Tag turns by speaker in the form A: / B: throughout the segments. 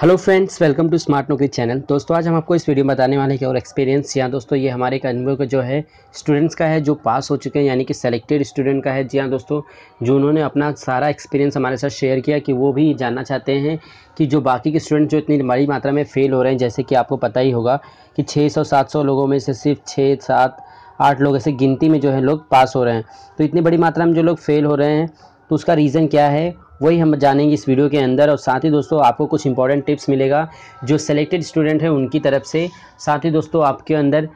A: hello friends welcome to smart Naukri channel दोस्तों आज हम आपको इस वीडियो में बताने वाले हैं कि और एक्सपीरियंस यहाँ दोस्तों ये हमारे एक अनुभव का जो है स्टूडेंट्स का है जो पास हो चुके हैं यानी कि सेलेक्टेड स्टूडेंट का है जी हाँ दोस्तों जो उन्होंने अपना सारा एक्सपीरियंस हमारे साथ शेयर किया कि वो भी जानना चाहते हैं कि जो बाकी के स्टूडेंट जो इतनी बड़ी मात्रा में फ़ेल हो रहे हैं जैसे कि आपको पता ही होगा कि छः सौ लोगों में से सिर्फ छः सात आठ लोग ऐसे गिनती में जो है लोग पास हो रहे हैं तो इतनी बड़ी मात्रा में जो लोग फ़ेल हो रहे हैं तो उसका रीज़न क्या है वही हम जानेंगे इस वीडियो के अंदर और साथ ही दोस्तों आपको कुछ इंपॉर्टेंट टिप्स मिलेगा जो सेलेक्टेड स्टूडेंट हैं उनकी तरफ से साथ ही दोस्तों आपके अंदर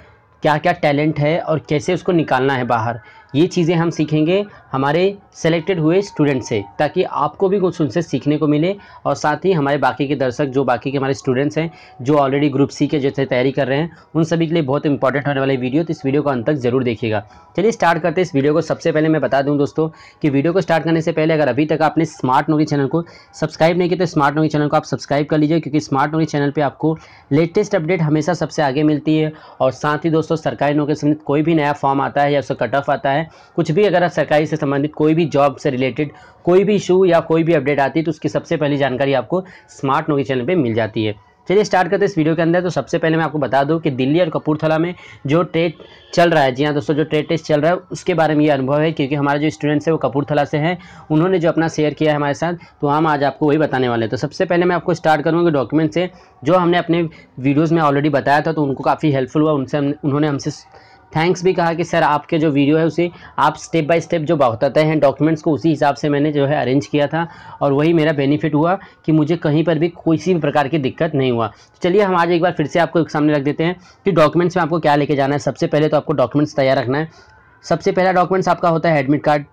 A: क्या क्या टैलेंट है और कैसे उसको निकालना है बाहर ये चीज़ें हम सीखेंगे हमारे सेलेक्टेड हुए स्टूडेंट से ताकि आपको भी कुछ उनसे सीखने को मिले और साथ ही हमारे बाकी के दर्शक जो बाकी के हमारे स्टूडेंट्स हैं जो ऑलरेडी ग्रुप सी के जैसे तैयारी कर रहे हैं उन सभी के लिए बहुत इंपॉर्टेंट होने वाली वीडियो तो इस वीडियो को अंत तक जरूर देखिएगा चलिए स्टार्ट करते हैं इस वीडियो को सबसे पहले मैं बता दूँ दोस्तों कि वीडियो को स्टार्ट करने से पहले अगर अभी तक आपने स्मार्ट नोकी चैनल को सब्सक्राइब नहीं किया तो स्मार्ट नोकी चैनल को आप सब्सक्राइब कर लीजिए क्योंकि स्मार्ट नोकी चैनल पर आपको लेटेस्ट अपडेट हमेशा सबसे आगे मिलती है और साथ ही दोस्तों सरकारी नौकरी समेत कोई भी नया फॉर्म आता है या उसका कट ऑफ आता है है कुछ भी अगर सरकारी से संबंधित कोई भी जॉब से रिलेटेड कोई भी इशू या कोई भी अपडेट आती है तो उसकी सबसे पहली जानकारी आपको स्मार्ट नोवी चैनल पर मिल जाती है चलिए स्टार्ट करते हैं इस वीडियो के अंदर तो सबसे पहले मैं आपको बता दूं कि दिल्ली और कपूरथला में जो ट्रेड चल रहा है जी हाँ दोस्तों जो ट्रेड टेस्ट चल रहा है उसके बारे में ये अनुभव है क्योंकि हमारे जो स्टूडेंट्स हैं वो कपूरथला से हैं उन्होंने जो अपना शेयर किया है हमारे साथ तो हम आज आपको वही बताने वाले हैं तो सबसे पहले मैं आपको स्टार्ट करूँगा डॉक्यूमेंट से जो हमने अपने वीडियोज़ में ऑलरेडी बताया था तो उनको काफ़ी हेल्पफुल हुआ उनसे उन्होंने हमसे थैंक्स भी कहा कि सर आपके जो वीडियो है उसे आप स्टेप बाय स्टेप जो बताते हैं डॉक्यूमेंट्स को उसी हिसाब से मैंने जो है अरेंज किया था और वही मेरा बेनिफिट हुआ कि मुझे कहीं पर भी किसी भी प्रकार की दिक्कत नहीं हुआ तो चलिए हम आज एक बार फिर से आपको सामने रख देते हैं कि डॉक्यूमेंट्स में आपको क्या लेके जाना है सबसे पहले तो आपको डॉक्यूमेंट्स तैयार रखना है सबसे पहला डॉक्यूमेंट्स आपका होता है एडमिट कार्ड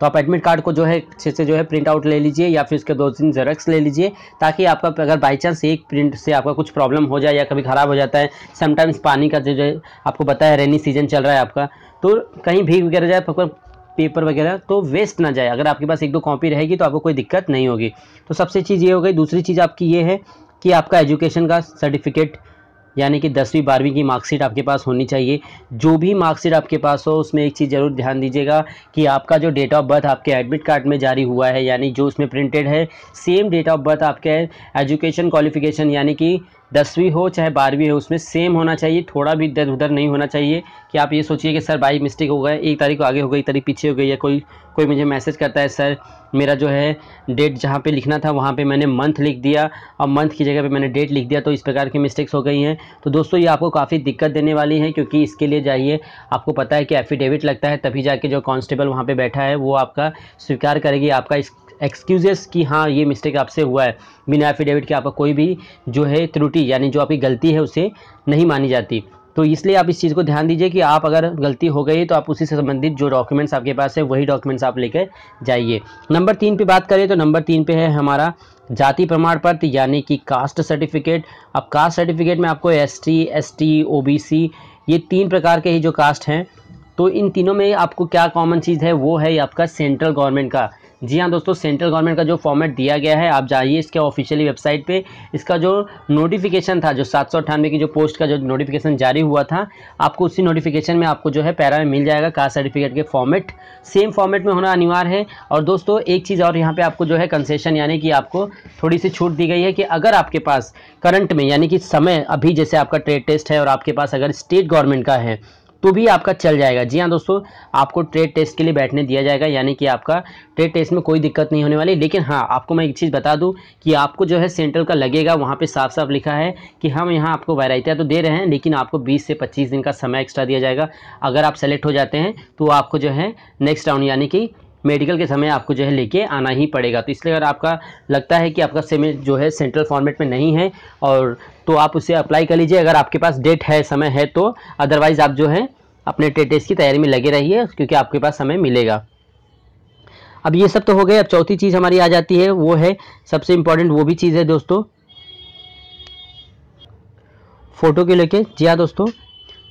A: तो आप एडमिट कार्ड को जो है अच्छे से जो है प्रिंट आउट ले लीजिए या फिर उसके दो तीन जेरक्स ले लीजिए ताकि आपका अगर बाई चांस एक प्रिंट से आपका कुछ प्रॉब्लम हो जाए या कभी ख़राब हो जाता है समटाइम्स पानी का जो है आपको पता है रेनी सीजन चल रहा है आपका तो कहीं भीग वगैरह जाए पेपर वगैरह तो वेस्ट ना जाए अगर आपके पास एक दो कॉपी रहेगी तो आपको कोई दिक्कत नहीं होगी तो सबसे चीज़ ये हो गई दूसरी चीज़ आपकी ये है कि आपका एजुकेशन का सर्टिफिकेट यानी कि दसवीं बारहवीं की मार्कशीट आपके पास होनी चाहिए जो भी मार्कशीट आपके पास हो उसमें एक चीज़ ज़रूर ध्यान दीजिएगा कि आपका जो डेट ऑफ बर्थ आपके एडमिट कार्ड में जारी हुआ है यानी जो उसमें प्रिंटेड है सेम डेट ऑफ बर्थ आपके एजुकेशन क्वालिफिकेशन यानी कि दसवीं हो चाहे बारहवीं हो उसमें सेम होना चाहिए थोड़ा भी इधर उधर नहीं होना चाहिए कि आप ये सोचिए कि सर बाई मिस्टेक हो गया एक तारीख को आगे हो गई एक तारीख पीछे हो गई या कोई कोई मुझे मैसेज करता है सर मेरा जो है डेट जहाँ पे लिखना था वहाँ पे मैंने मंथ लिख दिया और मंथ की जगह पे मैंने डेट लिख दिया तो इस प्रकार की मिस्टेक्स हो गई हैं तो दोस्तों ये आपको काफ़ी दिक्कत देने वाली है क्योंकि इसके लिए जाइए आपको पता है कि एफिडेविट लगता है तभी जाके जो कांस्टेबल वहाँ पर बैठा है वो आपका स्वीकार करेगी आपका इस एक्सक्यूजेस कि हाँ ये मिस्टेक आपसे हुआ है बिना एफिडेविट के आपका कोई भी जो है त्रुटि यानी जो आपकी गलती है उसे नहीं मानी जाती तो इसलिए आप इस चीज़ को ध्यान दीजिए कि आप अगर गलती हो गई तो आप उसी से संबंधित जो डॉक्यूमेंट्स आपके पास है वही डॉक्यूमेंट्स आप लेकर जाइए नंबर तीन पे बात करें तो नंबर तीन पे है हमारा जाति प्रमाण पत्र यानी कि कास्ट सर्टिफिकेट अब कास्ट सर्टिफिकेट में आपको S T S T O B C ये तीन प्रकार के ही जो कास्ट हैं तो इन तीनों में आपको क्या कॉमन चीज़ है वो है आपका सेंट्रल गवर्नमेंट का जी हाँ दोस्तों सेंट्रल गवर्नमेंट का जो फॉर्मेट दिया गया है आप जाइए इसके ऑफिशियली वेबसाइट पे इसका जो नोटिफिकेशन था जो सात सौ की जो पोस्ट का जो नोटिफिकेशन जारी हुआ था आपको उसी नोटिफिकेशन में आपको जो है पैरा में मिल जाएगा कास्ट सर्टिफिकेट के फॉर्मेट सेम फॉर्मेट में होना अनिवार्य है और दोस्तों एक चीज़ और यहाँ पर आपको जो है कंसेशन यानी कि आपको थोड़ी सी छूट दी गई है कि अगर आपके पास करंट में यानी कि समय अभी जैसे आपका ट्रेड टेस्ट है और आपके पास अगर स्टेट गवर्नमेंट का है तो भी आपका चल जाएगा जी हाँ दोस्तों आपको ट्रेड टेस्ट के लिए बैठने दिया जाएगा यानी कि आपका ट्रेड टेस्ट में कोई दिक्कत नहीं होने वाली लेकिन हाँ आपको मैं एक चीज़ बता दूँ कि आपको जो है सेंट्रल का लगेगा वहाँ पर साफ साफ लिखा है कि हम यहाँ आपको वैरायतियाँ तो दे रहे हैं लेकिन आपको बीस से पच्चीस दिन का समय एक्स्ट्रा दिया जाएगा अगर आप सेलेक्ट हो जाते हैं तो आपको जो है नेक्स्ट राउंड यानी कि मेडिकल के समय आपको जो है लेके आना ही पड़ेगा तो इसलिए अगर आपका लगता है कि आपका सेमी जो है सेंट्रल फॉर्मेट में नहीं है और तो आप उसे अप्लाई कर लीजिए अगर आपके पास डेट है समय है तो अदरवाइज़ आप जो है अपने टेटेस्ट की तैयारी में लगे रहिए क्योंकि आपके पास समय मिलेगा अब ये सब तो हो गए अब चौथी चीज़ हमारी आ जाती है वो है सबसे इम्पॉर्टेंट वो भी चीज़ है दोस्तों फ़ोटो के लेके जी हाँ दोस्तों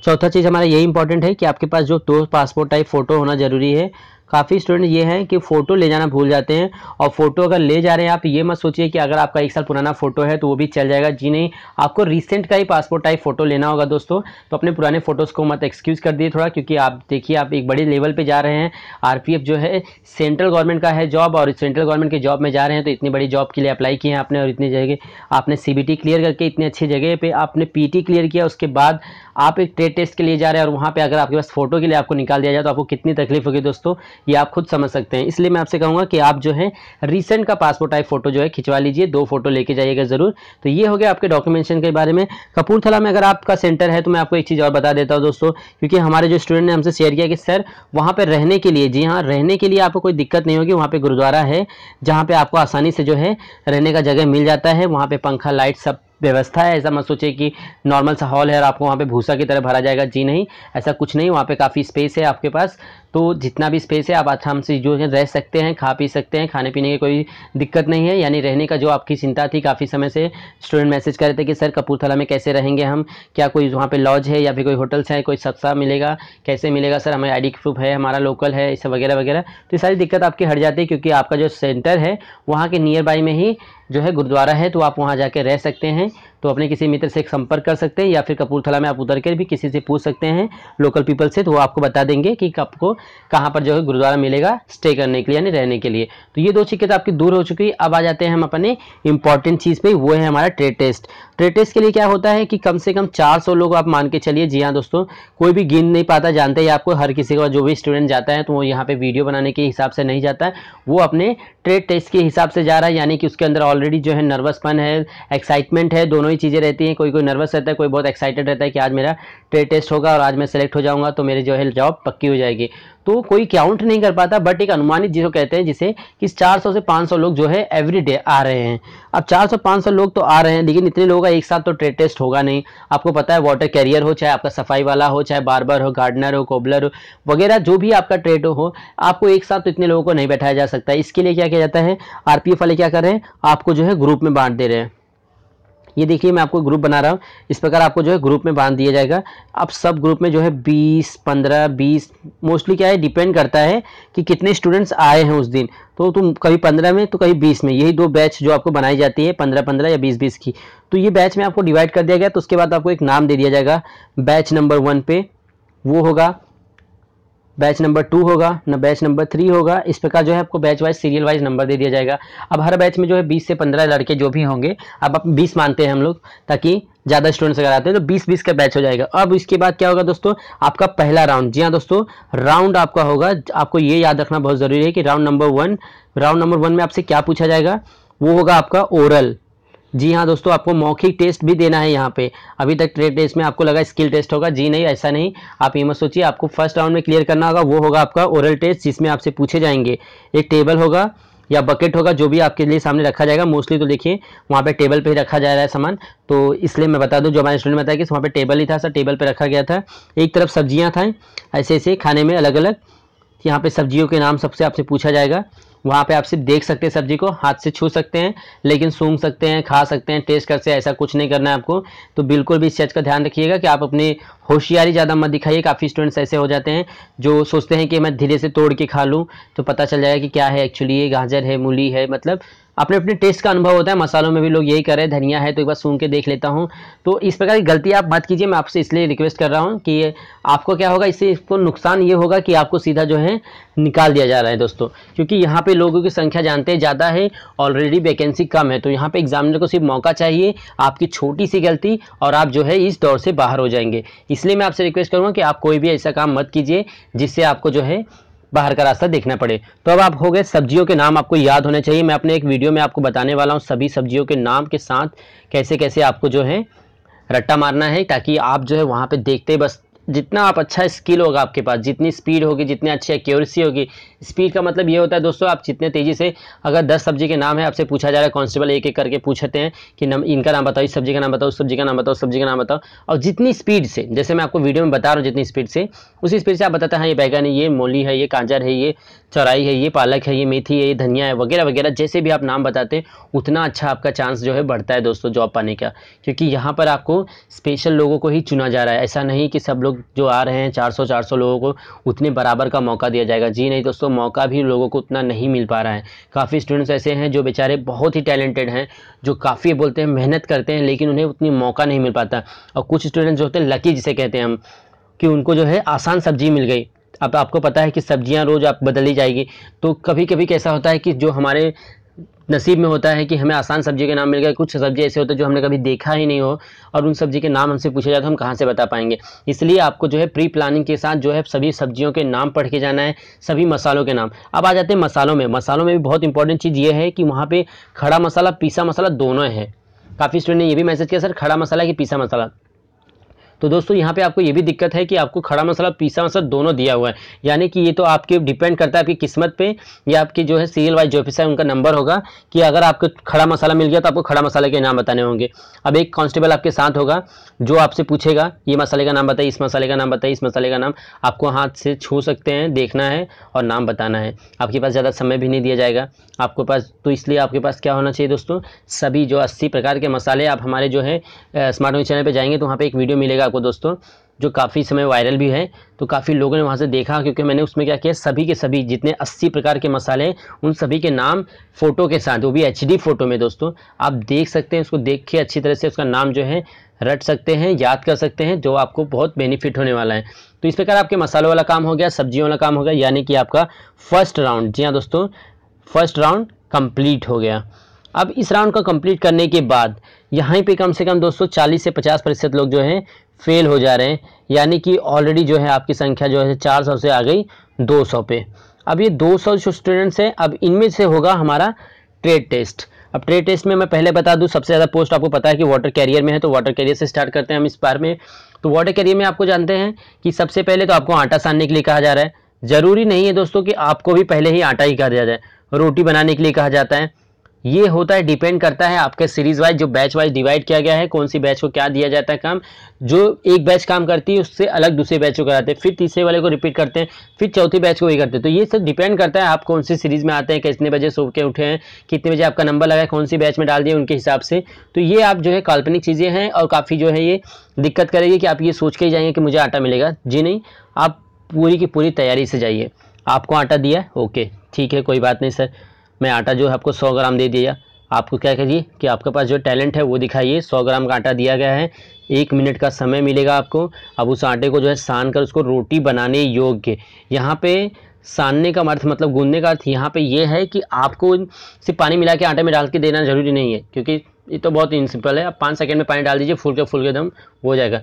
A: चौथा चीज़ हमारा यही इम्पॉर्टेंट है कि आपके पास जो दो पासपोर्ट टाइप फ़ोटो होना ज़रूरी है काफ़ी स्टूडेंट ये हैं कि फ़ोटो ले जाना भूल जाते हैं और फ़ोटो अगर ले जा रहे हैं आप ये मत सोचिए कि अगर आपका एक साल पुराना फ़ोटो है तो वो भी चल जाएगा जी नहीं आपको रिसेंट का ही पासपोर्ट टाइप फ़ोटो लेना होगा दोस्तों तो अपने पुराने फ़ोटोज़ को मत एक्सक्यूज़ कर दिए थोड़ा क्योंकि आप देखिए आप एक बड़े लेवल पर जा रहे हैं आर जो है सेंट्रल गवर्नमेंट का है जॉब और सेंट्रल गवर्नमेंट के जॉब में जा रहे हैं तो इतनी बड़ी जॉब के लिए अप्लाई किए हैं आपने और इतनी जगह आपने सी क्लियर करके इतनी अच्छी जगह पर आपने पी क्लियर किया उसके बाद आप एक ट्रेड टेस्ट के लिए जा रहे हैं और वहाँ पे अगर आपके पास फोटो के लिए आपको निकाल दिया जाए तो आपको कितनी तकलीफ होगी दोस्तों ये आप खुद समझ सकते हैं इसलिए मैं आपसे कहूँगा कि आप जो है रिसेंट का पासपोर्ट टाइप फोटो जो है खिंचवा लीजिए दो फोटो लेके जाइएगा ज़रूर तो ये हो गया आपके डॉक्यूमेंटेशन के बारे में कपूरथला में अगर आपका सेंटर है तो मैं आपको एक चीज़ और बता देता हूँ दोस्तों क्योंकि हमारे जो स्टूडेंट ने हमसे शेयर किया कि सर वहाँ पर रहने के लिए जी हाँ रहने के लिए आपको कोई दिक्कत नहीं होगी वहाँ पर गुरुद्वारा है जहाँ पर आपको आसानी से जो है रहने का जगह मिल जाता है वहाँ पर पंखा लाइट सब व्यवस्था है ऐसा मत सोचिए कि नॉर्मल सा हॉल है और आपको वहाँ पे भूसा की तरह भरा जाएगा जी नहीं ऐसा कुछ नहीं वहाँ पे काफ़ी स्पेस है आपके पास तो जितना भी स्पेस है आप आराम से जो है रह सकते हैं खा पी सकते हैं खाने पीने की कोई दिक्कत नहीं है यानी रहने का जो आपकी चिंता थी काफ़ी समय से स्टूडेंट मैसेज कर रहे थे कि सर कपूरथला में कैसे रहेंगे हम क्या कोई वहाँ पर लॉज है या फिर कोई होटल्स हैं कोई सस्ता मिलेगा कैसे मिलेगा सर हमारे आई प्रूफ है हमारा लोकल है इसे वगैरह वगैरह तो ये सारी दिक्कत आपकी हट जाती है क्योंकि आपका जो सेंटर है वहाँ के नियर बाई में ही जो है गुरुद्वारा है तो आप वहाँ जाके रह सकते हैं तो अपने किसी मित्र से संपर्क कर सकते हैं या फिर कपूरथला में आप उतर कर भी किसी से पूछ सकते हैं लोकल पीपल से तो वो आपको बता देंगे कि आपको कहाँ पर जो है गुरुद्वारा मिलेगा स्टे करने के लिए यानी रहने के लिए तो ये दो चीज़ें तो आपकी दूर हो चुकी है अब आ जाते हैं हम अपने इंपॉर्टेंट चीज़ पे वो है हमारा ट्रेड टेस्ट ट्रेड टेस्ट के लिए क्या होता है कि कम से कम 400 लोग आप मान के चलिए जी हाँ दोस्तों कोई भी गिन नहीं पाता जानते ही आपको हर किसी का जो भी स्टूडेंट जाता है तो वो यहाँ पे वीडियो बनाने के हिसाब से नहीं जाता है वो अपने ट्रेड टेस्ट के हिसाब से जा रहा है यानी कि उसके अंदर ऑलरेडी जो है नर्वसपन है एक्साइटमेंट है दोनों ही चीज़ें रहती हैं कोई कोई नर्वस रहता है कोई बहुत एक्साइटेड रहता है कि आज मेरा ट्रेड टेस्ट होगा और आज मैं सेलेक्ट हो जाऊँगा तो मेरी जो है जॉब पक्की हो जाएगी तो कोई काउंट नहीं कर पाता बट एक अनुमानित जिसको कहते हैं जिसे कि चार से पाँच लोग जो है एवरी आ रहे हैं अब चार सौ लोग तो आ रहे हैं लेकिन इतने लोग होगा एक साथ तो ट्रेड टेस्ट होगा नहीं आपको पता है वाटर कैरियर हो चाहे आपका सफाई वाला हो चाहे बारबर हो गार्डनर हो कोबलर हो वगैरह जो भी आपका ट्रेड हो आपको एक साथ तो इतने लोगों को नहीं बैठाया जा सकता इसके लिए क्या किया जाता है आर वाले क्या कर रहे हैं आपको जो है ग्रुप में बांट दे रहे हैं ये देखिए मैं आपको ग्रुप बना रहा हूँ इस प्रकार आपको जो है ग्रुप में बांध दिया जाएगा अब सब ग्रुप में जो है बीस पंद्रह बीस मोस्टली क्या है डिपेंड करता है कि कितने स्टूडेंट्स आए हैं उस दिन तो तुम कभी पंद्रह में तो कभी बीस में यही दो बैच जो आपको बनाई जाती है पंद्रह पंद्रह या बीस बीस की तो ये बैच में आपको डिवाइड कर दिया गया तो उसके बाद आपको एक नाम दे दिया जाएगा बैच नंबर वन पे वो होगा बैच नंबर टू होगा न बैच नंबर थ्री होगा इस प्रकार जो है आपको batch wise serial wise number दे दिया जाएगा अब हर बैच में जो है बीस से पंद्रह लड़के जो भी होंगे अब आप बीस मानते हैं हम लोग ताकि ज़्यादा स्टूडेंट्स अगर आते हैं तो बीस बीस का बैच हो जाएगा अब इसके बाद क्या होगा दोस्तों आपका पहला राउंड जी हाँ दोस्तों राउंड आपका होगा आपको ये याद रखना बहुत ज़रूरी है कि round number one round number one में आपसे क्या पूछा जाएगा वो होगा आपका ओरल जी हाँ दोस्तों आपको मौखिक टेस्ट भी देना है यहाँ पे अभी तक ट्रेड टेस्ट में आपको लगा स्किल टेस्ट होगा जी नहीं ऐसा नहीं आप ये मत सोचिए आपको फर्स्ट राउंड में क्लियर करना होगा वो होगा आपका ओरल टेस्ट जिसमें आपसे पूछे जाएंगे एक टेबल होगा या बकेट होगा जो भी आपके लिए सामने रखा जाएगा मोस्टली तो देखिए वहाँ पे टेबल पे ही रखा जा रहा है सामान तो इसलिए मैं बता दूँ जो हमारे स्टूडेंट बताया कि वहाँ पे टेबल ही था सर टेबल पे रखा गया था एक तरफ सब्जियाँ था ऐसे ऐसे खाने में अलग अलग यहाँ पे सब्जियों के नाम सबसे आपसे पूछा जाएगा वहाँ पे आप सिर्फ देख सकते हैं सब्जी को हाथ से छू सकते हैं लेकिन सूंघ सकते हैं खा सकते हैं टेस्ट कर सकते हैं ऐसा कुछ नहीं करना है आपको तो बिल्कुल भी इस चीज़ का ध्यान रखिएगा कि आप अपनी होशियारी ज़्यादा मत दिखाइए काफ़ी स्टूडेंट्स ऐसे हो जाते हैं जो सोचते हैं कि मैं धीरे से तोड़ के खा लूँ तो पता चल जाएगा कि क्या है एक्चुअली ये गाजर है मूली है मतलब अपने अपने टेस्ट का अनुभव होता है मसालों में भी लोग यही कर रहे हैं धनिया है तो एक बार सूंघ के देख लेता हूँ तो इस प्रकार की गलती आप मत कीजिए मैं आपसे इसलिए रिक्वेस्ट कर रहा हूँ कि आपको क्या होगा इससे इसको नुकसान ये होगा कि आपको सीधा जो है निकाल दिया जा रहा है दोस्तों क्योंकि यहाँ पे लोगों की संख्या जानते हैं ज़्यादा है ऑलरेडी वैकेंसी कम है तो यहाँ पे एग्जामिनर को सिर्फ मौका चाहिए आपकी छोटी सी गलती और आप जो है इस दौर से बाहर हो जाएंगे इसलिए मैं आपसे रिक्वेस्ट करूँगा कि आप कोई भी ऐसा काम मत कीजिए जिससे आपको जो है बाहर का रास्ता देखना पड़े तो अब आप हो गए सब्जियों के नाम आपको याद होने चाहिए मैं अपने एक वीडियो में आपको बताने वाला हूँ सभी सब्जियों के नाम के साथ कैसे कैसे आपको जो है रट्टा मारना है ताकि आप जो है वहाँ पर देखते बस जितना आप अच्छा स्किल होगा आपके पास जितनी स्पीड होगी जितनी अच्छी एक्यूरेसी होगी स्पीड का मतलब ये होता है दोस्तों आप जितने तेज़ी से अगर दस सब्जी के नाम है आपसे पूछा जा रहा है कांस्टेबल एक एक करके पूछते हैं कि नम, इनका नाम बताओ इस सब्जी का नाम बताओ उस सब्जी का नाम बताओ सब्जी का नाम बताओ और जितनी स्पीड से जैसे मैं आपको वीडियो में बता रहा हूँ जितनी स्पीड से उसी स्पीड से आप बताते हैं हाँ, ये बैगन है ये मूली है ये कांजर है ये चौराई है ये पालक है ये मेथी है ये धनिया है वगैरह वगैरह जैसे भी आप नाम बताते हैं उतना अच्छा आपका चांस जो है बढ़ता है दोस्तों जॉब पाने का क्योंकि यहाँ पर आपको स्पेशल लोगों को ही चुना जा रहा है ऐसा नहीं कि सब लोग जो आ रहे हैं चार सौ लोगों को उतने बराबर का मौका दिया जाएगा जी नहीं दोस्तों मौका भी लोगों को उतना नहीं मिल पा रहा है काफ़ी स्टूडेंट्स ऐसे हैं जो बेचारे बहुत ही टैलेंटेड हैं जो काफ़ी बोलते हैं मेहनत करते हैं लेकिन उन्हें उतनी मौका नहीं मिल पाता और कुछ स्टूडेंट्स जो होते हैं लकी जिसे कहते हैं हम कि उनको जो है आसान सब्जी मिल गई अब आपको पता है कि सब्जियां रोज़ आप बदली जाएगी तो कभी कभी कैसा होता है कि जो हमारे नसीब में होता है कि हमें आसान सब्जी के नाम मिल गए कुछ सब्जी ऐसे होते हैं जो हमने कभी देखा ही नहीं हो और उन सब्जी के नाम हमसे पूछे जाए तो हम कहाँ से बता पाएंगे इसलिए आपको जो है प्री प्लानिंग के साथ जो है सभी सब्जियों के नाम पढ़ के जाना है सभी मसालों के नाम अब आ जाते हैं मसालों में मसालों में भी बहुत इंपॉर्टेंट चीज़ ये है कि वहाँ पर खड़ा मसाला पीसा मसाला दोनों है काफ़ी स्टूडेंट ने यह भी मैसेज किया सर खड़ा मसाला कि पीसा मसाला तो दोस्तों यहाँ पे आपको ये भी दिक्कत है कि आपको खड़ा मसाला पीसा मसाला दोनों दिया हुआ है यानी कि ये तो आपके डिपेंड करता है आपकी किस्मत पे या आपके जो है सीरियल वाइज जो ऑफिसर है उनका नंबर होगा कि अगर आपको खड़ा मसाला मिल गया तो आपको खड़ा मसाला के नाम बताने होंगे अब एक कांस्टेबल आपके साथ होगा जो आपसे पूछेगा ये मसाले का नाम बताइए इस मसाले का नाम बताइए इस मसाले का नाम आपको हाथ से छू सकते हैं देखना है और नाम बताना है आपके पास ज़्यादा समय भी नहीं दिया जाएगा आपके पास तो इसलिए आपके पास क्या होना चाहिए दोस्तों सभी जो अस्सी प्रकार के मसाले आप हमारे जो है स्मार्ट चैनल पर जाएंगे तो वहाँ पर एक वीडियो मिलेगा मिलेगा आपको दोस्तों जो काफ़ी समय वायरल भी है तो काफ़ी लोगों ने वहाँ से देखा क्योंकि मैंने उसमें क्या किया सभी के सभी जितने 80 प्रकार के मसाले हैं उन सभी के नाम फ़ोटो के साथ वो भी एच फ़ोटो में दोस्तों आप देख सकते हैं उसको देख के अच्छी तरह से उसका नाम जो है रट सकते हैं याद कर सकते हैं जो आपको बहुत बेनिफिट होने वाला है तो इस प्रकार आपके मसालों वाला काम हो गया सब्जियों वाला काम हो गया यानी कि आपका फर्स्ट राउंड जी हाँ दोस्तों फर्स्ट राउंड कम्प्लीट हो गया अब इस राउंड का कंप्लीट करने के बाद यहाँ पे कम से कम दोस्तों से 50 प्रतिशत लोग जो हैं फेल हो जा रहे हैं यानी कि ऑलरेडी जो है आपकी संख्या जो है 400 से आ गई 200 पे अब ये 200 जो स्टूडेंट्स हैं अब इनमें से होगा हमारा ट्रेड टेस्ट अब ट्रेड टेस्ट में मैं पहले बता दूँ सबसे ज़्यादा पोस्ट आपको पता है कि वाटर कैरियर में है तो वाटर कैरियर से स्टार्ट करते हैं हम इस बार में तो वाटर कैरियर में आपको जानते हैं कि सबसे पहले तो आपको आटा सानने के लिए कहा जा रहा है ज़रूरी नहीं है दोस्तों कि आपको भी पहले ही आटा ही कहा दिया जाए रोटी बनाने के लिए कहा जाता है ये होता है डिपेंड करता है आपके सीरीज वाइज जो बैच वाइज डिवाइड किया गया है कौन सी बैच को क्या दिया जाता है काम जो एक बैच काम करती है उससे अलग दूसरे बैच को कराते हैं फिर तीसरे वाले को रिपीट करते हैं फिर चौथी बैच को वही करते हैं तो ये सब डिपेंड करता है आप कौन सी सीरीज में आते हैं कितने बजे सो के उठे हैं कितने बजे आपका नंबर लगा है कौन सी बैच में डाल दिए उनके हिसाब से तो ये आप जो है काल्पनिक चीज़ें हैं और काफ़ी जो है ये दिक्कत करेगी कि आप ये सोच के ही जाएंगे कि मुझे आटा मिलेगा जी नहीं आप पूरी की पूरी तैयारी से जाइए आपको आटा दिया है ओके ठीक है कोई बात नहीं सर मैं आटा जो है आपको सौ ग्राम दे दिया आपको क्या कहिए कि आपके पास जो टैलेंट है वो दिखाइए सौ ग्राम का आटा दिया गया है एक मिनट का समय मिलेगा आपको अब उस आटे को जो है सान कर उसको रोटी बनाने योग्य यहाँ पे सानने का अर्थ मतलब गूंदने का अर्थ यहाँ पे ये है कि आपको सिर्फ पानी मिला के आटे में डाल के देना ज़रूरी नहीं है क्योंकि ये तो बहुत ही सिंपल है आप पाँच सेकेंड में पानी डाल दीजिए फूल के फूल के दम हो जाएगा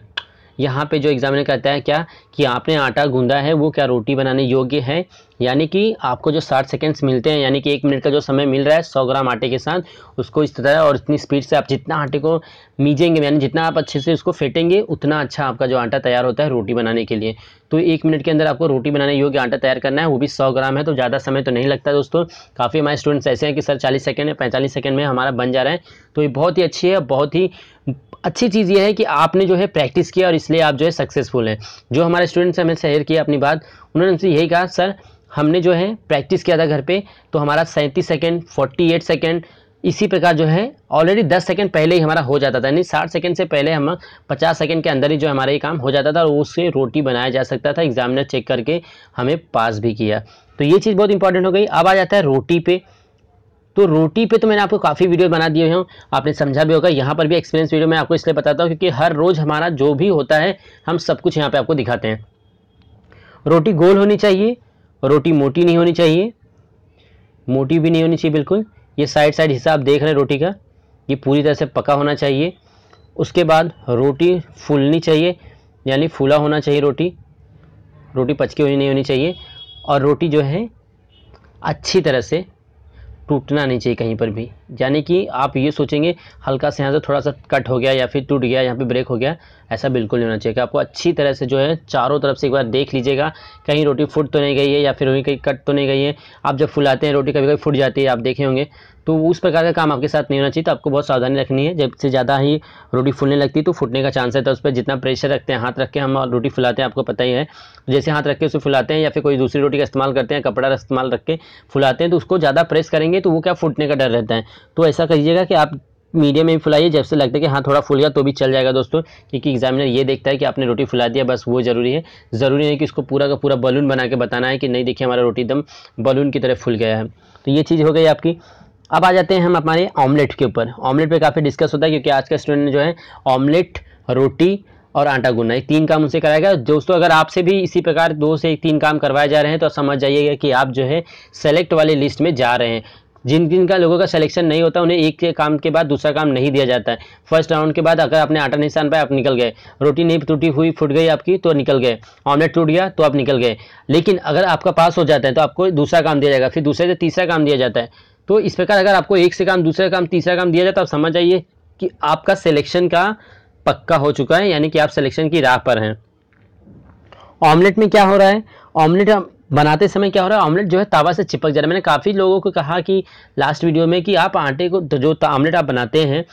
A: यहाँ पे जो एग्जामिनर कहता है क्या कि आपने आटा गूंदा है वो क्या रोटी बनाने योग्य है यानी कि आपको जो साठ सेकेंड्स मिलते हैं यानी कि एक मिनट का जो समय मिल रहा है सौ ग्राम आटे के साथ उसको इस तरह और इतनी स्पीड से आप जितना आटे को मीजेंगे यानी जितना आप अच्छे से उसको फेटेंगे उतना अच्छा आपका जो आटा तैयार होता है रोटी बनाने के लिए तो एक मिनट के अंदर आपको रोटी बनाने योग्य आटा तैयार करना है वो भी सौ ग्राम है तो ज़्यादा समय तो नहीं लगता दोस्तों काफ़ी हमारे स्टूडेंट्स ऐसे हैं कि सर चालीस सेकेंड या पैंतालीस सेकेंड में हमारा बन जा रहा है तो ये बहुत ही अच्छी है बहुत ही अच्छी चीज़ ये है कि आपने जो है प्रैक्टिस किया और इसलिए आप जो है सक्सेसफुल हैं जो हमारे स्टूडेंट्स हमें शेयर किया अपनी बात उन्होंने हमसे यही कहा सर हमने जो है प्रैक्टिस किया था घर पे तो हमारा सैंतीस सेकेंड फोर्टी एट सेकेंड इसी प्रकार जो है ऑलरेडी दस सेकेंड पहले ही हमारा हो जाता था यानी साठ सेकेंड से पहले हम पचास सेकेंड के अंदर ही जो हमारा ये काम हो जाता था और उससे रोटी बनाया जा सकता था एग्जामिनर चेक करके हमें पास भी किया तो ये चीज़ बहुत इंपॉर्टेंट हो गई अब आ जाता है रोटी पर तो रोटी पे तो मैंने आपको काफ़ी वीडियो बना दिए हैं आपने समझा भी होगा यहाँ पर भी एक्सपीरियंस वीडियो मैं आपको इसलिए बताता हूँ क्योंकि हर रोज़ हमारा जो भी होता है हम सब कुछ यहाँ पे आपको दिखाते हैं रोटी गोल होनी चाहिए रोटी मोटी नहीं होनी चाहिए मोटी भी नहीं होनी चाहिए बिल्कुल ये साइड साइड हिस्सा आप देख रहे हैं रोटी का ये पूरी तरह से पका होना चाहिए उसके बाद रोटी फूलनी चाहिए यानी फूला होना चाहिए रोटी रोटी पचकी हुई नहीं होनी चाहिए और रोटी जो है अच्छी तरह से टूटना नहीं चाहिए कहीं पर भी यानी कि आप ये सोचेंगे हल्का से यहाँ से थोड़ा सा कट हो गया या फिर टूट गया यहाँ पे ब्रेक हो गया ऐसा बिल्कुल नहीं होना चाहिए आपको अच्छी तरह से जो है चारों तरफ से एक बार देख लीजिएगा कहीं रोटी फुट तो नहीं गई है या फिर वहीं कहीं कट तो नहीं गई है आप जब फुलाते हैं रोटी कभी कभी फूट जाती है आप देखे होंगे तो उस प्रकार का काम आपके साथ नहीं होना चाहिए तो आपको बहुत सावधानी रखनी है जब से ज़्यादा ही रोटी फूलने लगती है तो फूटने का चांस है तो उस पर जितना प्रेशर रखते हैं हाथ रख के हम रोटी फुलाते हैं आपको पता ही है जैसे हाथ रख के उसे फुलाते हैं या फिर कोई दूसरी रोटी का इस्तेमाल करते हैं कपड़ा इस्तेमाल रख के फुलाते हैं तो उसको ज़्यादा प्रेस करेंगे तो वो क्या फूटने का डर रहता है तो ऐसा करिएगा कि आप मीडियम में ही फुलाइए जब से लगता है कि हाँ थोड़ा फूल गया तो भी चल जाएगा दोस्तों क्योंकि एग्जामिनर ये देखता है कि आपने रोटी फुला दिया बस वो ज़रूरी है ज़रूरी नहीं कि इसको पूरा का पूरा बलून बना के बताना है कि नहीं देखिए हमारा रोटी एकदम बलून की तरह फूल गया है तो ये चीज़ हो गई आपकी अब आ जाते हैं हम हमारे ऑमलेट के ऊपर ऑमलेट पे काफ़ी डिस्कस होता है क्योंकि आज का स्टूडेंट जो है ऑमलेट रोटी और आटा गुना ये तीन काम उनसे कराएगा दोस्तों अगर आपसे भी इसी प्रकार दो से तीन काम करवाए जा रहे हैं तो समझ जाइएगा कि आप जो है सेलेक्ट वाले लिस्ट में जा रहे हैं जिन जिन का लोगों का सिलेक्शन नहीं होता उन्हें एक के काम के बाद दूसरा काम नहीं दिया जाता है फर्स्ट राउंड के बाद अगर आपने आटा नहीं सान पाया आप निकल गए रोटी नहीं टूटी हुई फूट गई आपकी तो निकल गए ऑमलेट टूट गया तो आप निकल गए लेकिन अगर आपका पास हो जाता है तो आपको दूसरा काम दिया जाएगा फिर दूसरे से तीसरा काम दिया जाता है तो इस प्रकार अगर आपको एक से काम दूसरा काम तीसरा काम दिया जाए तो आप समझ आइए कि आपका सिलेक्शन का पक्का हो चुका है यानी कि आप सिलेक्शन की राह पर हैं ऑमलेट में क्या हो रहा है ऑमलेट बनाते समय क्या हो रहा है ऑमलेट जो है तावा से चिपक जा रहा है मैंने काफ़ी लोगों को कहा कि लास्ट वीडियो में कि आप आटे को जो ऑमलेट आप बनाते हैं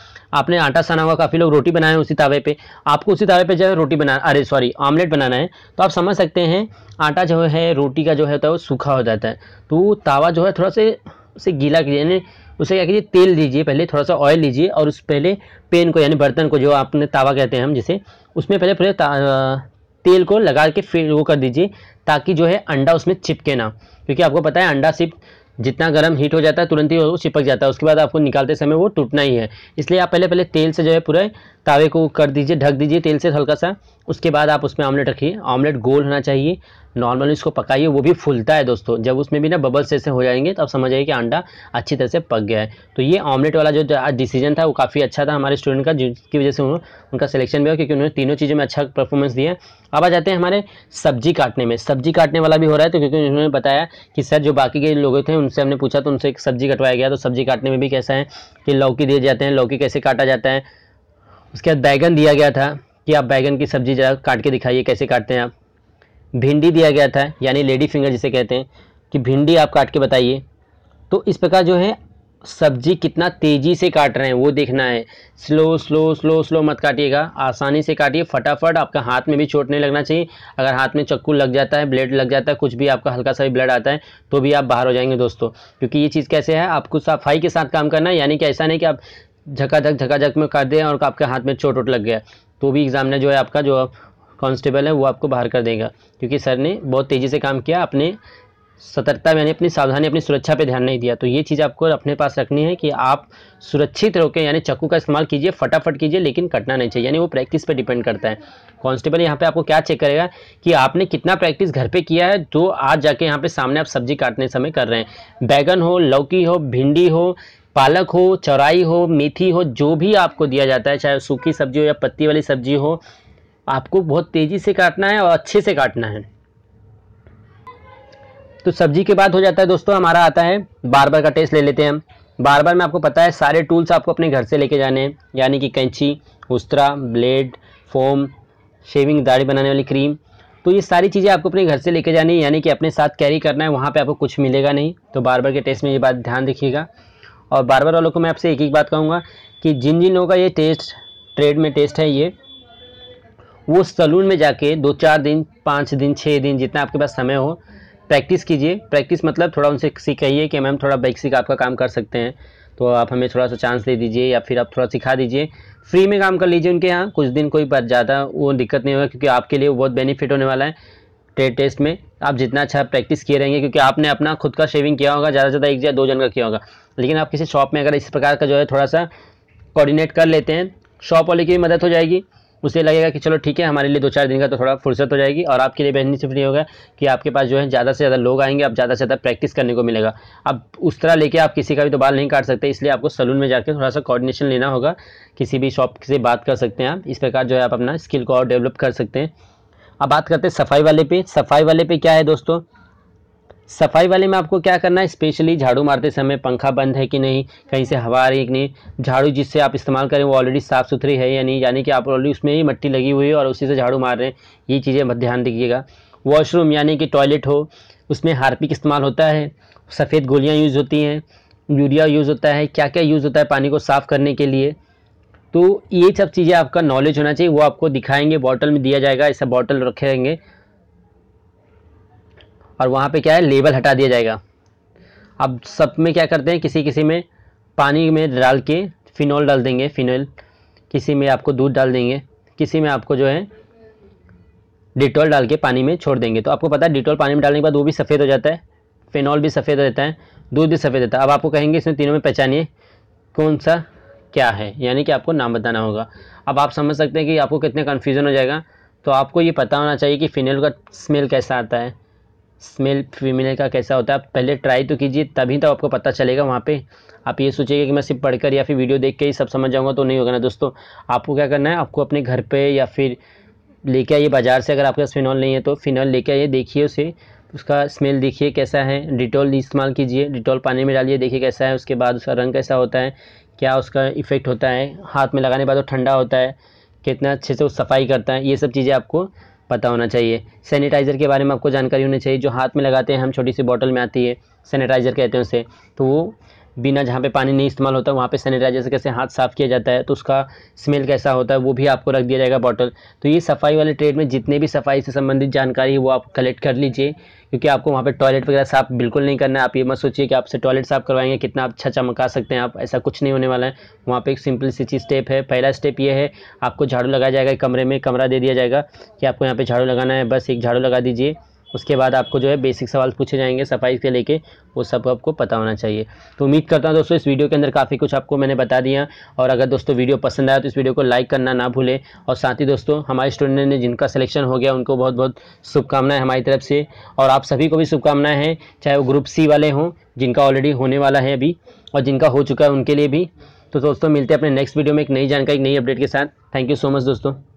A: आपने आटा साना हुआ काफ़ी लोग रोटी बनाए उसी तावे पे आपको उसी तावे पे जो है रोटी बना अरे सॉरी ऑमलेट बनाना है तो आप समझ सकते हैं आटा जो है रोटी का जो है तो सूखा हो जाता है तो तावा जो है थोड़ा से उसे गीला कीजिए यानी उसे क्या कीजिए तेल दीजिए पहले थोड़ा सा ऑयल लीजिए और उस पहले पेन को यानी बर्तन को जो आपने तावा कहते हैं हम जिसे उसमें पहले पूरे तेल को लगा के फिर वो कर दीजिए ताकि जो है अंडा उसमें चिपके ना क्योंकि आपको पता है अंडा सिर्फ जितना गर्म हीट हो जाता है तुरंत ही वो चिपक जाता है उसके बाद आपको निकालते समय वो टूटना ही है इसलिए आप पहले पहले तेल से जो है पूरे तावे को कर दीजिए ढक दीजिए तेल से हल्का सा उसके बाद आप उसमें ऑमलेट रखिए ऑमलेट गोल होना चाहिए नॉर्मल इसको पकाइए वो भी फुलता है दोस्तों जब उसमें भी ना बबल्स ऐसे हो जाएंगे तो आप समझ आइए कि अंडा अच्छी तरह से पक गया है तो ये ऑमलेट वाला जो डिसीजन था वो काफ़ी अच्छा था हमारे स्टूडेंट का जिसकी वजह से उनका सिलेक्शन भी हो क्योंकि उन्होंने तीनों चीज़ों में अच्छा परफॉर्मेंस दिया अब आ जाते हैं हमारे सब्जी काटने में सब्जी काटने वाला भी हो रहा है तो क्योंकि उन्होंने बताया कि सर जो बाकी के लोग थे उनसे हमने पूछा तो उनसे सब्जी कटवाया गया तो सब्जी काटने में भी कैसा है कि लौकी दिए जाते हैं लौकी कैसे काटा जाता है उसके बाद बैगन दिया गया था कि आप बैगन की सब्जी जरा काट के दिखाइए कैसे काटते हैं आप भिंडी दिया गया था यानी लेडी फिंगर जिसे कहते हैं कि भिंडी आप काट के बताइए तो इस प्रकार जो है सब्जी कितना तेज़ी से काट रहे हैं वो देखना है स्लो स्लो स्लो स्लो मत काटिएगा आसानी से काटिए फटाफट आपका हाथ में भी चोट नहीं लगना चाहिए अगर हाथ में चक्कू लग जाता है ब्लेड लग जाता है कुछ भी आपका हल्का सा भी ब्लड आता है तो भी आप बाहर हो जाएंगे दोस्तों क्योंकि ये चीज़ कैसे है आपको सफाई के साथ काम करना है यानी कि ऐसा नहीं कि आप झकाझक झकाझक में कर दें और आपके हाथ में चोट वोट लग गया तो भी एग्ज़ाम ने जो है आपका जो कांस्टेबल है वो आपको बाहर कर देगा क्योंकि सर ने बहुत तेज़ी से काम किया अपने सतर्कता यानी अपनी सावधानी अपनी सुरक्षा पे ध्यान नहीं दिया तो ये चीज़ आपको अपने पास रखनी है कि आप सुरक्षित होकर यानी चक्कू का इस्तेमाल कीजिए फटाफट कीजिए लेकिन कटना नहीं चाहिए यानी वो प्रैक्टिस पे डिपेंड करता है कांस्टेबल यहाँ पे आपको क्या चेक करेगा कि आपने कितना प्रैक्टिस घर पर किया है जो आज जाके यहाँ पर सामने आप सब्जी काटने समय कर रहे हैं बैगन हो लौकी हो भिंडी हो पालक हो चौराई हो मेथी हो जो भी आपको दिया जाता है चाहे सूखी सब्जी हो या पत्ती वाली सब्जी हो आपको बहुत तेज़ी से काटना है और अच्छे से काटना है तो सब्जी के बाद हो जाता है दोस्तों हमारा आता है बार बार का टेस्ट ले लेते हैं हम बार बार में आपको पता है सारे टूल्स आपको अपने घर से लेके जाने हैं यानी कि कैंची उस्तरा ब्लेड फोम शेविंग दाढ़ी बनाने वाली क्रीम तो ये सारी चीज़ें आपको अपने घर से लेके जानी है यानी कि अपने साथ कैरी करना है वहाँ पे आपको कुछ मिलेगा नहीं तो बार बार के टेस्ट में ये बात ध्यान रखिएगा और बार बार वालों को मैं आपसे एक एक बात कहूँगा कि जिन जिन लोगों का ये टेस्ट ट्रेड में टेस्ट है ये वो सलून में जाके दो चार दिन पाँच दिन छः दिन जितना आपके पास समय हो प्रैक्टिस कीजिए प्रैक्टिस मतलब थोड़ा उनसे सिखाइए कि मैम थोड़ा बेसिक आपका काम कर सकते हैं तो आप हमें थोड़ा सा चांस दे दीजिए या फिर आप थोड़ा सिखा दीजिए फ्री में काम कर लीजिए उनके यहाँ कुछ दिन कोई बात ज़्यादा वो दिक्कत नहीं होगा क्योंकि आपके लिए बहुत बेनिफिट होने वाला है ट्रेड टेस्ट में आप जितना अच्छा प्रैक्टिस किए रहेंगे क्योंकि आपने अपना खुद का शेविंग किया होगा ज़्यादा से ज़्यादा एक या दो जन का किया होगा लेकिन आप किसी शॉप में अगर इस प्रकार का जो है थोड़ा सा कोऑर्डिनेट कर लेते हैं शॉप वाले की भी मदद हो जाएगी उसे लगेगा कि चलो ठीक है हमारे लिए दो चार दिन का तो थोड़ा फुर्सत हो जाएगी और आपके लिए बेनिफिट नहीं होगा कि आपके पास जो है ज़्यादा से ज़्यादा लोग आएंगे आप ज़्यादा से ज़्यादा प्रैक्टिस करने को मिलेगा अब उस तरह लेके आप किसी का भी तो बाल नहीं काट सकते इसलिए आपको सलून में जाकर थोड़ा सा कोऑर्डिनेशन लेना होगा किसी भी शॉप से बात कर सकते हैं आप इस प्रकार जो है आप अपना स्किल को और डेवलप कर सकते हैं अब बात करते हैं सफाई वाले पे सफाई वाले पे क्या है दोस्तों सफाई वाले में आपको क्या करना है स्पेशली झाड़ू मारते समय पंखा बंद है कि नहीं कहीं से हवा आ रही है कि नहीं झाड़ू जिससे आप इस्तेमाल करें वो ऑलरेडी साफ़ सुथरी है या नहीं यानी कि आप ऑलरेडी उसमें ही मट्टी लगी हुई है और उसी से झाड़ू मार रहे हैं ये चीज़ें ध्यान रखिएगा वॉशरूम यानी कि टॉयलेट हो उसमें हार्पिक इस्तेमाल होता है सफ़ेद गोलियाँ यूज़ होती हैं यूरिया यूज़ होता है क्या क्या यूज़ होता है पानी को साफ़ करने के लिए तो ये सब चीज़ें आपका नॉलेज होना चाहिए वो आपको दिखाएंगे बॉटल में दिया जाएगा ऐसा बॉटल रखेंगे और वहाँ पे क्या है लेबल हटा दिया जाएगा अब सब में क्या करते हैं किसी किसी में पानी में डाल के फिनॉल डाल देंगे फिनॉल किसी में आपको दूध डाल देंगे किसी में आपको जो है डिटॉल डाल के पानी में छोड़ देंगे तो आपको पता है डिटॉल पानी में डालने के बाद वो भी सफ़ेद हो जाता है फिनॉल भी सफ़ेद रहता है दूध भी सफ़ेद रहता है अब आपको कहेंगे इसमें तीनों में पहचानिए कौन सा क्या है यानी कि आपको नाम बताना होगा अब आप समझ सकते हैं कि आपको कितने कन्फ्यूज़न हो जाएगा तो आपको ये पता होना चाहिए कि फिनॉल का स्मेल कैसा आता है स्मेल फीमेल का कैसा होता है आप पहले ट्राई तो कीजिए तभी तो आपको पता चलेगा वहाँ पे आप ये सोचिएगा कि मैं सिर्फ पढ़कर या फिर वीडियो देख के ही सब समझ जाऊँगा तो नहीं होगा ना दोस्तों आपको क्या करना है आपको अपने घर पे या फिर लेके आइए बाज़ार से अगर आपके पास फिनॉल नहीं है तो फिनॉल लेके आइए देखिए उसे उसका स्मेल देखिए कैसा है डिटॉल इस्तेमाल कीजिए डिटॉल पानी में डालिए देखिए कैसा है उसके बाद उसका रंग कैसा होता है क्या उसका इफ़ेक्ट होता है हाथ में लगाने के बाद वो ठंडा होता है कितना अच्छे से वो सफाई करता है ये सब चीज़ें आपको पता होना चाहिए सैनिटाइज़र के बारे में आपको जानकारी होनी चाहिए जो हाथ में लगाते हैं हम छोटी सी बॉटल में आती है सैनिटाइज़र कहते हैं उसे तो वो बिना जहाँ पे पानी नहीं इस्तेमाल होता वहाँ पे सैनिटाइजर से कैसे हाथ साफ़ किया जाता है तो उसका स्मेल कैसा होता है वो भी आपको रख दिया जाएगा बॉटल तो ये सफाई वाले ट्रेड में जितने भी सफाई से संबंधित जानकारी है वो आप कलेक्ट कर लीजिए क्योंकि आपको वहाँ पे टॉयलेट वगैरह साफ़ बिल्कुल नहीं करना है आप ये मत सोचिए कि आपसे टॉयलेट साफ़ करवाएंगे कितना अच्छा चमका सकते हैं आप ऐसा कुछ नहीं होने वाला है वहाँ पे एक सिंपल सी चीज़ स्टेप है पहला स्टेप ये है आपको झाड़ू लगाया जाएगा कमरे में कमरा दे दिया जाएगा कि आपको यहाँ पे झाड़ू लगाना है बस एक झाड़ू लगा दीजिए उसके बाद आपको जो है बेसिक सवाल पूछे जाएंगे सफाई से लेके वो सब आपको पता होना चाहिए तो उम्मीद करता हूँ दोस्तों इस वीडियो के अंदर काफ़ी कुछ आपको मैंने बता दिया और अगर दोस्तों वीडियो पसंद आया तो इस वीडियो को लाइक करना ना भूलें और साथ ही दोस्तों हमारे स्टूडेंट ने जिनका सिलेक्शन हो गया उनको बहुत बहुत शुभकामनाएं हमारी तरफ से और आप सभी को भी शुभकामनाएं हैं चाहे वो ग्रुप सी वाले हों जिनका ऑलरेडी होने वाला है अभी और जिनका हो चुका है उनके लिए भी तो दोस्तों मिलते हैं अपने नेक्स्ट वीडियो में एक नई जानकारी एक नई अपडेट के साथ थैंक यू सो मच दोस्तों